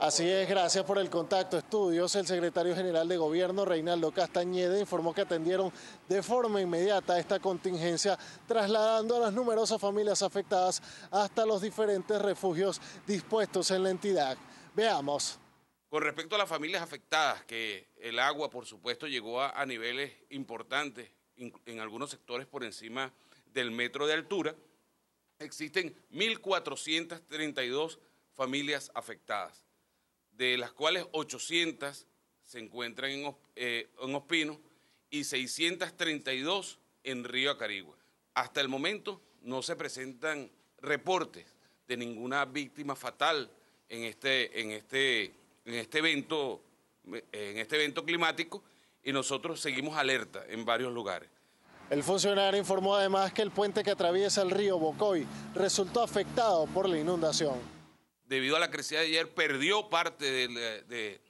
Así es, gracias por el contacto. Estudios, el secretario general de Gobierno, Reinaldo Castañeda, informó que atendieron de forma inmediata esta contingencia, trasladando a las numerosas familias afectadas hasta los diferentes refugios dispuestos en la entidad. Veamos. Con respecto a las familias afectadas, que el agua, por supuesto, llegó a, niveles importantes, en algunos sectores por encima del metro de altura, existen 1.432 familias afectadas de las cuales 800 se encuentran en, eh, Ospino y 632 en Río Acarigua. Hasta el momento no se presentan reportes de ninguna víctima fatal en este, en este, en este, evento, en este evento climático y nosotros seguimos alerta en varios lugares. El funcionario informó además que el puente que atraviesa el río Bocoy resultó afectado por la inundación debido a la crecida de ayer, perdió parte del, eh,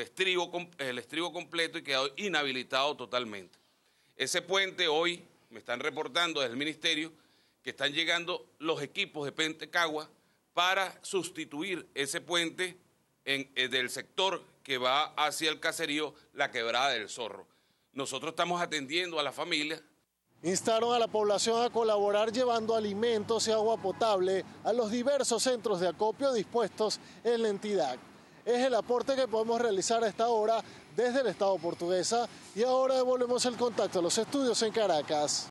estribo, el estribo completo y quedó inhabilitado totalmente. Ese puente hoy, me están reportando desde el ministerio, que están llegando los equipos de Pentecagua para sustituir ese puente en, eh, del sector que va hacia el caserío La Quebrada del Zorro. Nosotros estamos atendiendo a la familia Instaron a la población a colaborar llevando alimentos y agua potable a los diversos centros de acopio dispuestos en la entidad. Es el aporte que podemos realizar a esta hora desde el Estado portuguesa y ahora devolvemos el contacto a los estudios en Caracas.